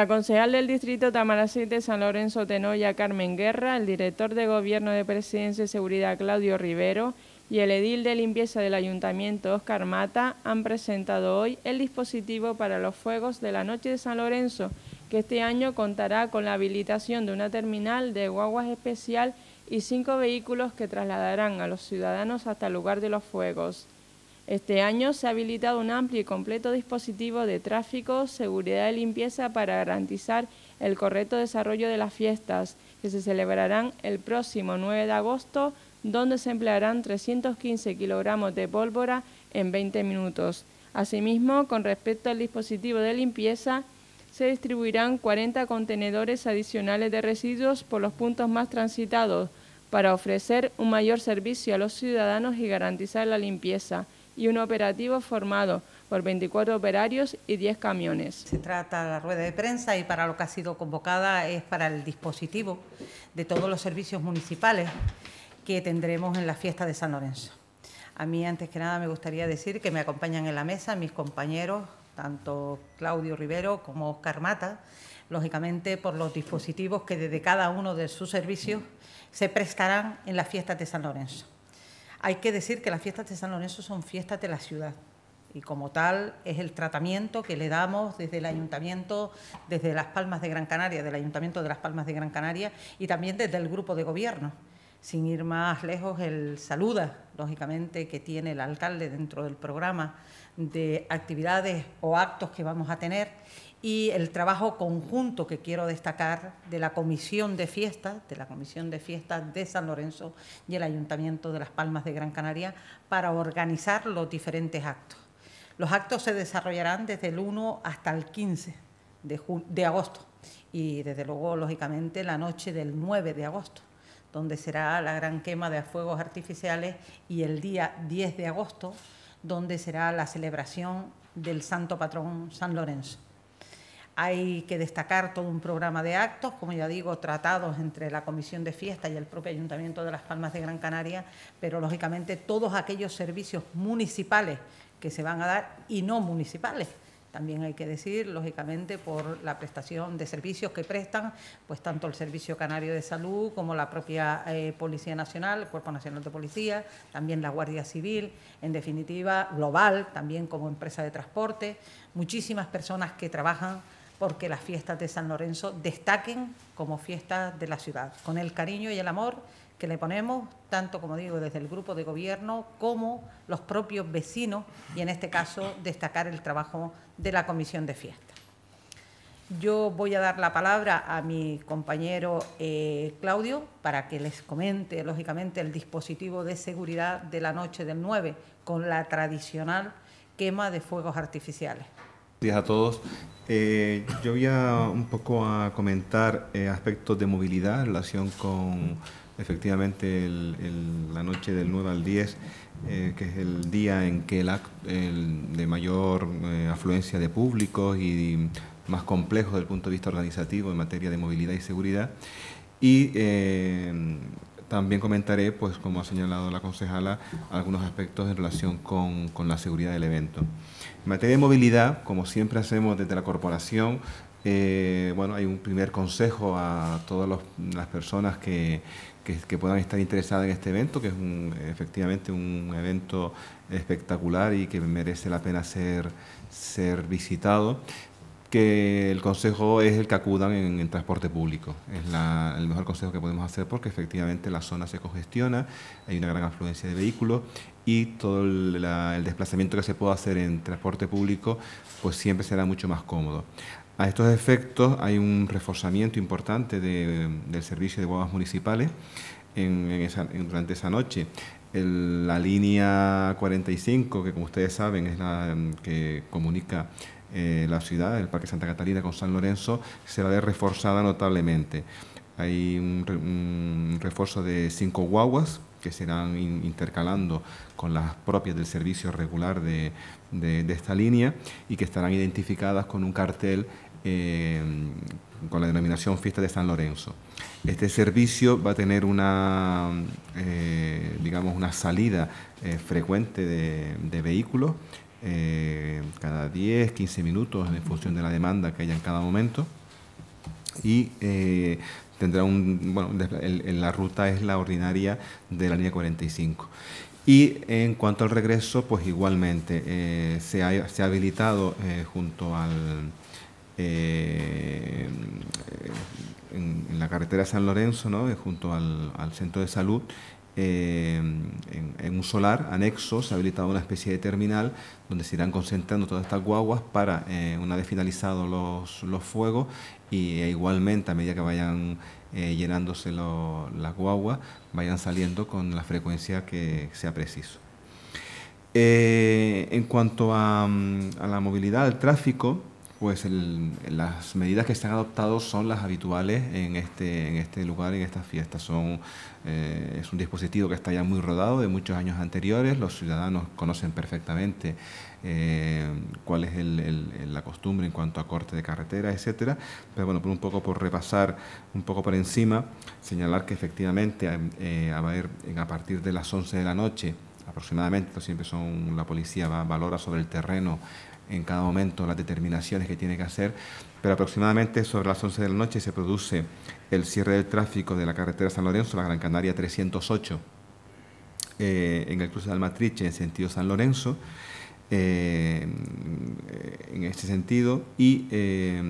La concejal del distrito Tamaracete San Lorenzo Tenoya Carmen Guerra, el director de Gobierno de Presidencia y Seguridad Claudio Rivero y el edil de limpieza del Ayuntamiento Oscar Mata han presentado hoy el dispositivo para los fuegos de la noche de San Lorenzo, que este año contará con la habilitación de una terminal de guaguas especial y cinco vehículos que trasladarán a los ciudadanos hasta el lugar de los fuegos. Este año se ha habilitado un amplio y completo dispositivo de tráfico, seguridad y limpieza para garantizar el correcto desarrollo de las fiestas, que se celebrarán el próximo 9 de agosto, donde se emplearán 315 kilogramos de pólvora en 20 minutos. Asimismo, con respecto al dispositivo de limpieza, se distribuirán 40 contenedores adicionales de residuos por los puntos más transitados para ofrecer un mayor servicio a los ciudadanos y garantizar la limpieza y un operativo formado por 24 operarios y 10 camiones. Se trata de la rueda de prensa y para lo que ha sido convocada es para el dispositivo de todos los servicios municipales que tendremos en la fiesta de San Lorenzo. A mí, antes que nada, me gustaría decir que me acompañan en la mesa mis compañeros, tanto Claudio Rivero como Oscar Mata, lógicamente por los dispositivos que desde cada uno de sus servicios se prestarán en la fiesta de San Lorenzo. Hay que decir que las fiestas de San Lorenzo son fiestas de la ciudad y como tal es el tratamiento que le damos desde el Ayuntamiento, desde Las Palmas de Gran Canaria, del Ayuntamiento de Las Palmas de Gran Canaria y también desde el grupo de gobierno. Sin ir más lejos, el Saluda, lógicamente, que tiene el alcalde dentro del programa de actividades o actos que vamos a tener y el trabajo conjunto que quiero destacar de la Comisión de Fiestas, de la Comisión de Fiestas de San Lorenzo y el Ayuntamiento de Las Palmas de Gran Canaria para organizar los diferentes actos. Los actos se desarrollarán desde el 1 hasta el 15 de, de agosto y desde luego, lógicamente, la noche del 9 de agosto donde será la gran quema de fuegos artificiales, y el día 10 de agosto, donde será la celebración del santo patrón San Lorenzo. Hay que destacar todo un programa de actos, como ya digo, tratados entre la Comisión de Fiesta y el propio Ayuntamiento de Las Palmas de Gran Canaria, pero lógicamente todos aquellos servicios municipales que se van a dar y no municipales. También hay que decir, lógicamente, por la prestación de servicios que prestan, pues tanto el Servicio Canario de Salud como la propia eh, Policía Nacional, el Cuerpo Nacional de Policía, también la Guardia Civil, en definitiva, global, también como empresa de transporte, muchísimas personas que trabajan porque las fiestas de San Lorenzo destaquen como fiestas de la ciudad, con el cariño y el amor que le ponemos, tanto como digo, desde el grupo de gobierno como los propios vecinos y en este caso destacar el trabajo de la comisión de fiestas. Yo voy a dar la palabra a mi compañero eh, Claudio para que les comente, lógicamente, el dispositivo de seguridad de la noche del 9 con la tradicional quema de fuegos artificiales días a todos. Eh, yo voy a un poco a comentar eh, aspectos de movilidad en relación con efectivamente la noche del 9 al 10, eh, que es el día en que el, acto de mayor afluencia de públicos y, más complejo desde el punto de vista organizativo en materia de movilidad y seguridad. Y también comentaré, pues como ha señalado la concejala, algunos aspectos en relación con, la seguridad del evento. En materia de movilidad, como siempre hacemos desde la corporación, eh, bueno, hay un primer consejo a todas las personas que, puedan estar interesadas en este evento, que es efectivamente un evento espectacular y que merece la pena ser, ser visitado que el consejo es el que acudan en, transporte público. Es el mejor consejo que podemos hacer porque efectivamente la zona se congestiona, hay una gran afluencia de vehículos y todo el, desplazamiento que se pueda hacer en transporte público pues siempre será mucho más cómodo. A estos efectos hay un reforzamiento importante del servicio de guaguas municipales en, durante esa noche. la línea 45, que como ustedes saben es la que comunica eh, la ciudad, el Parque Santa Catalina con San Lorenzo, ...será reforzada notablemente. Hay un, refuerzo de cinco guaguas que serán intercalando con las propias del servicio regular de, de, esta línea y que estarán identificadas con un cartel eh, con la denominación Fiesta de San Lorenzo. Este servicio va a tener una, eh, digamos, una salida frecuente de, de vehículos eh, cada 10, 15 minutos en función de la demanda que haya en cada momento. Y eh, tendrá un, bueno, la ruta es la ordinaria de la línea 45. Y en cuanto al regreso, pues igualmente eh, se, ha, habilitado junto al... En, la carretera San Lorenzo, junto al, al centro de salud, Em, en, un solar anexo se ha habilitado una especie de terminal donde se irán concentrando todas estas guaguas para, eh, una vez finalizados los, fuegos, y e igualmente a medida que vayan eh, llenándose las guaguas, vayan saliendo con la frecuencia que sea preciso. Eh, en cuanto a, mm, a la movilidad, al tráfico, pues las medidas que se han adoptado son las habituales en este, en este lugar, en estas fiestas. Son, eh, es un dispositivo que está ya muy rodado de muchos años anteriores. Los ciudadanos conocen perfectamente eh, cuál es la costumbre en cuanto a corte de carretera, etcétera. Pero bueno, por un poco por repasar un poco por encima, señalar que efectivamente eh, a, partir de las 11 de la noche aproximadamente, siempre son la policía va, valora sobre el terreno en cada momento las determinaciones que tiene que hacer, pero aproximadamente sobre las 11 de la noche se produce el cierre del tráfico de la carretera San Lorenzo, la Gran Canaria 308, eh, en el cruce de Almatriche en sentido San Lorenzo. Eh, en este sentido y eh,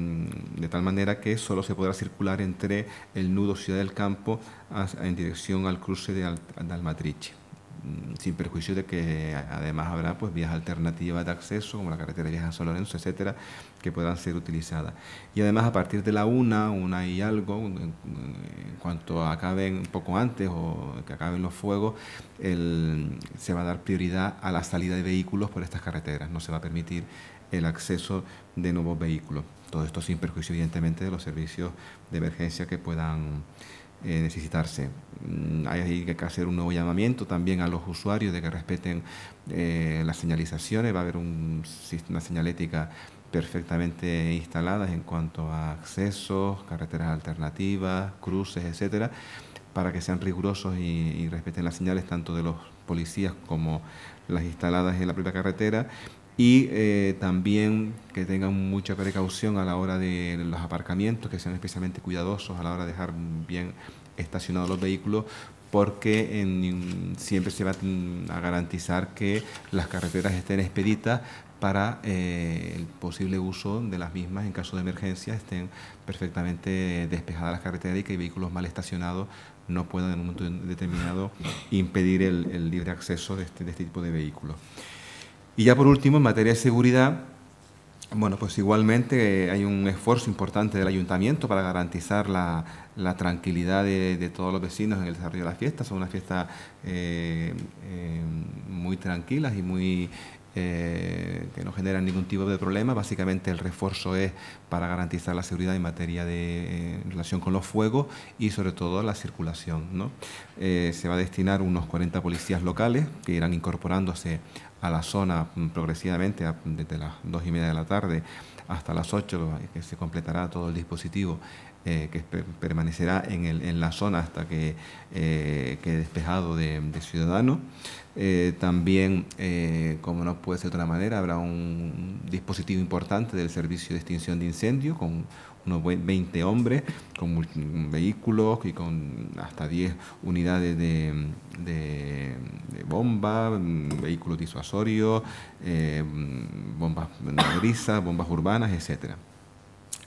de tal manera que solo se podrá circular entre el nudo Ciudad del Campo en dirección al cruce de, Almatriche. Mm, sin perjuicio de que además habrá pues vías alternativas de acceso como la carretera de Vieja San Lorenzo, etcétera, que puedan ser utilizadas. Y además a partir de la una, una y algo, en, cuanto acaben un poco antes o que acaben los fuegos, se va a dar prioridad a la salida de vehículos por estas carreteras. No se va a permitir el acceso de nuevos vehículos. Todo esto sin perjuicio, evidentemente, de los servicios de emergencia que puedan eh, necesitarse. Mm, hay que hacer un nuevo llamamiento también a los usuarios de que respeten eh, las señalizaciones. Va a haber un, una señalética perfectamente instalada en cuanto a accesos, carreteras alternativas, cruces, etcétera, para que sean rigurosos y, y respeten las señales tanto de los policías como las instaladas en la propia carretera y eh, también que tengan mucha precaución a la hora de los aparcamientos, que sean especialmente cuidadosos a la hora de dejar bien estacionados los vehículos, porque siempre se va a garantizar que las carreteras estén expeditas para eh, el posible uso de las mismas en caso de emergencia, estén perfectamente despejadas las carreteras y que vehículos mal estacionados no puedan en un momento determinado impedir el, libre acceso este, de este tipo de vehículos. Y ya por último, en materia de seguridad, bueno, pues igualmente eh, hay un esfuerzo importante del ayuntamiento para garantizar la, tranquilidad de, todos los vecinos en el desarrollo de la fiesta. Son unas fiestas eh, eh, muy tranquilas y muy eh, que no generan ningún tipo de problema. Básicamente el refuerzo es para garantizar la seguridad en materia de eh, relación con los fuegos y sobre todo la circulación. ¿no? Eh, se va a destinar unos 40 policías locales que irán incorporándose a la zona mm, progresivamente desde las 2 y media de la tarde hasta las 8, que se completará todo el dispositivo eh, que permanecerá en, el, en, la zona hasta que eh, quede despejado de, de ciudadanos. Eh, también, como no puede ser de otra manera, habrá un dispositivo importante del Servicio de Extinción de Incendios con unos 20 hombres, con vehículos y con hasta 10 unidades de, de, bomba, vehículos disuasorios, bombas de bombas urbanas, etcétera.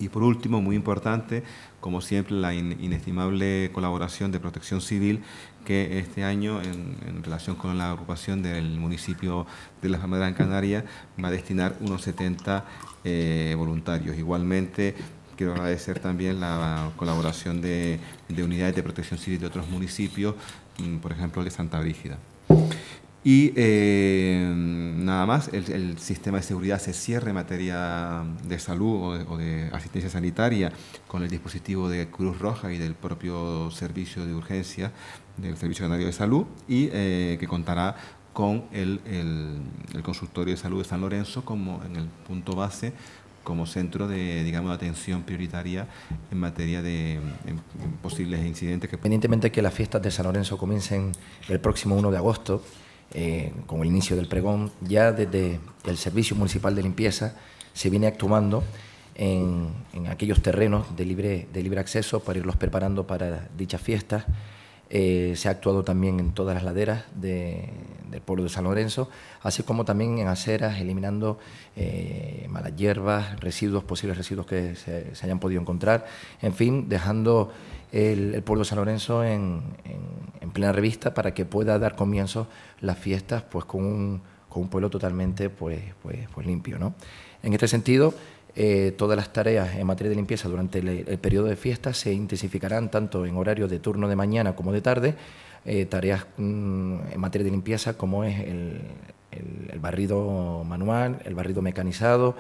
Y por último, muy importante, como siempre, la inestimable colaboración de Protección Civil, que este año, en, relación con la ocupación del municipio de La Fama de Gran Canaria, va a destinar unos 70 eh, voluntarios. Igualmente, quiero agradecer también la colaboración de, unidades de protección civil de otros municipios, mm, por ejemplo, de Santa Brígida. Y eh, nada más, el, sistema de seguridad se cierra en materia de salud o de, asistencia sanitaria con el dispositivo de Cruz Roja y del propio servicio de urgencia del Servicio Canario de Salud y eh, que contará con el, consultorio de salud de San Lorenzo como en el punto base como centro de, digamos, atención prioritaria en materia de posibles incidentes. Independientemente que las fiestas de San Lorenzo comiencen el próximo 1 de agosto, eh, con el inicio del pregón, ya desde el Servicio Municipal de Limpieza se viene actuando en, aquellos terrenos de libre, de libre acceso para irlos preparando para dichas fiestas. Eh, se ha actuado también en todas las laderas del pueblo de San Lorenzo, así como también en aceras, eliminando eh, malas hierbas, residuos, posibles residuos que se, hayan podido encontrar, en fin, dejando el, pueblo de San Lorenzo en, plena revista para que pueda dar comienzo las fiestas pues, con, un, pueblo totalmente pues, pues, pues limpio. En este sentido, eh, todas las tareas en materia de limpieza durante el, periodo de fiesta se intensificarán tanto en horario de turno de mañana como de tarde, eh, tareas mm, en materia de limpieza como es el, el barrido manual, el barrido mecanizado,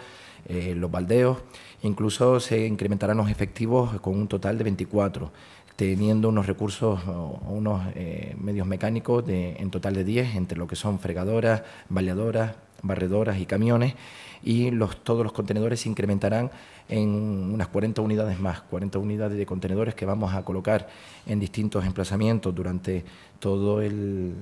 eh, los baldeos. Incluso se incrementarán los efectivos con un total de 24, teniendo unos recursos unos eh, medios mecánicos de, en total de 10, entre lo que son fregadoras, baleadoras, barredoras y camiones y los, todos los contenedores se incrementarán en unas 40 unidades más, 40 unidades de contenedores que vamos a colocar en distintos emplazamientos durante todo el,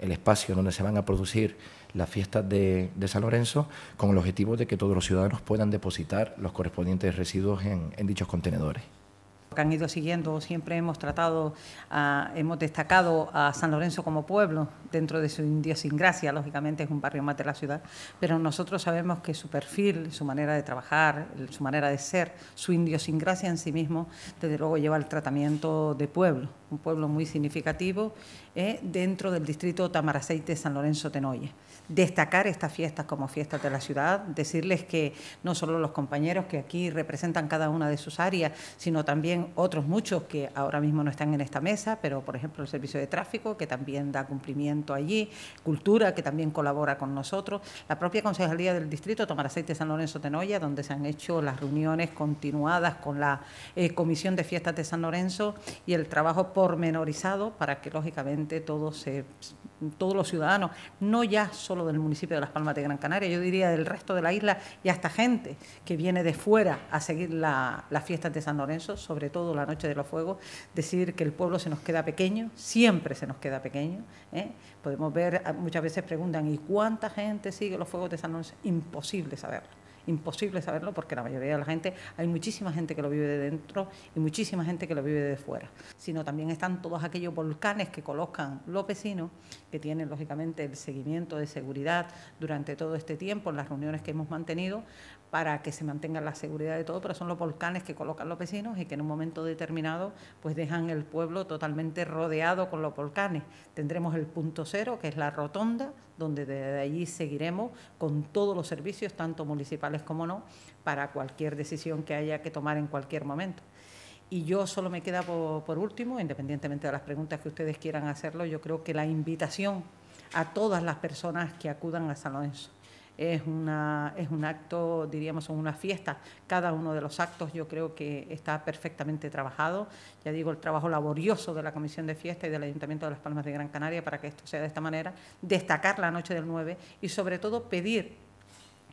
el, espacio donde se van a producir las fiestas de, San Lorenzo con el objetivo de que todos los ciudadanos puedan depositar los correspondientes residuos en dichos contenedores que han ido siguiendo, siempre hemos tratado, ah, hemos destacado a San Lorenzo como pueblo dentro de su idiosincrasia, lógicamente es un barrio más de la ciudad, pero nosotros sabemos que su perfil, su manera de trabajar, su manera de ser, su idiosincrasia en sí mismo, desde luego lleva al tratamiento de pueblo un pueblo muy significativo, eh, dentro del distrito Tamaraceite San Lorenzo Tenoya. Destacar estas fiestas como fiestas de la ciudad, decirles que no solo los compañeros que aquí representan cada una de sus áreas, sino también otros muchos que ahora mismo no están en esta mesa, pero por ejemplo el servicio de tráfico, que también da cumplimiento allí, cultura, que también colabora con nosotros, la propia Concejalía del Distrito Tamaraceite San Lorenzo Tenoya, donde se han hecho las reuniones continuadas con la eh, Comisión de Fiestas de San Lorenzo y el trabajo por pormenorizado para que lógicamente todos, todos los ciudadanos, no ya solo del municipio de Las Palmas de Gran Canaria, yo diría del resto de la isla y hasta gente que viene de fuera a seguir las fiestas de San Lorenzo, sobre todo la Noche de los Fuegos, decir que el pueblo se nos queda pequeño, siempre se nos queda pequeño. ¿eh? Podemos ver, ah, muchas veces preguntan, ¿y cuánta gente sigue los Fuegos de San Lorenzo? Imposible saberlo imposible saberlo porque la mayoría de la gente, hay muchísima gente que lo vive de dentro y muchísima gente que lo vive de fuera, sino también están todos aquellos volcanes que colocan los vecinos, que tienen lógicamente el seguimiento de seguridad durante todo este tiempo, en las reuniones que hemos mantenido, para que se mantenga la seguridad de todo, pero son los volcanes que colocan los vecinos y que en un momento determinado pues dejan el pueblo totalmente rodeado con los volcanes. Tendremos el punto cero, que es la rotonda, donde desde allí seguiremos con todos los servicios, tanto municipales, como no, para cualquier decisión que haya que tomar en cualquier momento. Y yo solo me queda por, por último, independientemente de las preguntas que ustedes quieran hacerlo, yo creo que la invitación a todas las personas que acudan a San Lorenzo. Es, una, es un acto, diríamos, una fiesta. Cada uno de los actos yo creo que está perfectamente trabajado. Ya digo, el trabajo laborioso de la Comisión de Fiesta y del Ayuntamiento de Las Palmas de Gran Canaria para que esto sea de esta manera. Destacar la noche del 9 y sobre todo pedir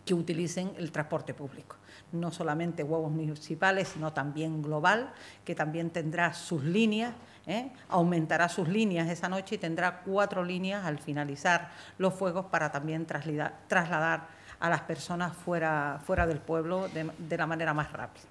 que utilicen el transporte público. No solamente huevos municipales, sino también global, que también tendrá sus líneas, ¿eh? aumentará sus líneas esa noche y tendrá cuatro líneas al finalizar los fuegos para también trasladar, a las personas fuera, fuera del pueblo de la manera más rápida.